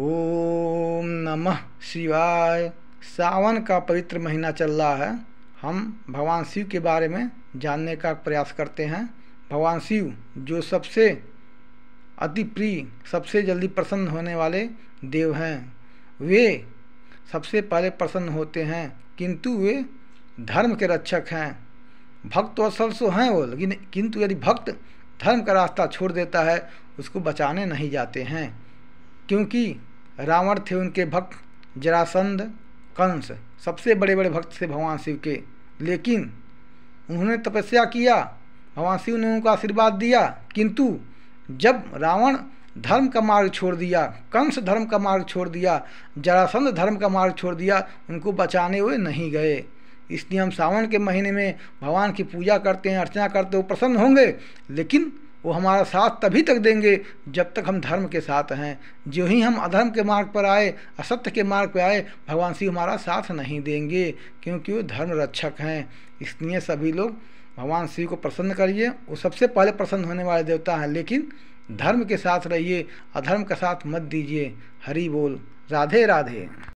ओम नमः शिवाय सावन का पवित्र महीना चल रहा है हम भगवान शिव के बारे में जानने का प्रयास करते हैं भगवान शिव जो सबसे अति प्रिय सबसे जल्दी प्रसन्न होने वाले देव हैं वे सबसे पहले प्रसन्न होते हैं किंतु वे धर्म के रक्षक हैं भक्त तो असल सो हैं वो लेकिन किंतु यदि भक्त धर्म का रास्ता छोड़ देता है उसको बचाने नहीं जाते हैं क्योंकि रावण थे उनके भक्त जरासंध कंस सबसे बड़े बड़े भक्त थे भगवान शिव के लेकिन उन्होंने तपस्या किया भगवान शिव ने उनका आशीर्वाद दिया किंतु जब रावण धर्म का मार्ग छोड़ दिया कंस धर्म का मार्ग छोड़ दिया जरासंध धर्म का मार्ग छोड़ दिया उनको बचाने हुए नहीं गए इसलिए हम सावन के महीने में भगवान की पूजा करते हैं अर्चना करते हो प्रसन्न होंगे लेकिन वो हमारा साथ तभी तक देंगे जब तक हम धर्म के साथ हैं जो ही हम अधर्म के मार्ग पर आए असत्य के मार्ग पर आए भगवान शिव हमारा साथ नहीं देंगे क्योंकि वो धर्म रक्षक हैं इसलिए सभी लोग भगवान शिव को प्रसन्न करिए वो सबसे पहले प्रसन्न होने वाले देवता हैं लेकिन धर्म के साथ रहिए अधर्म का साथ मत दीजिए हरि बोल राधे राधे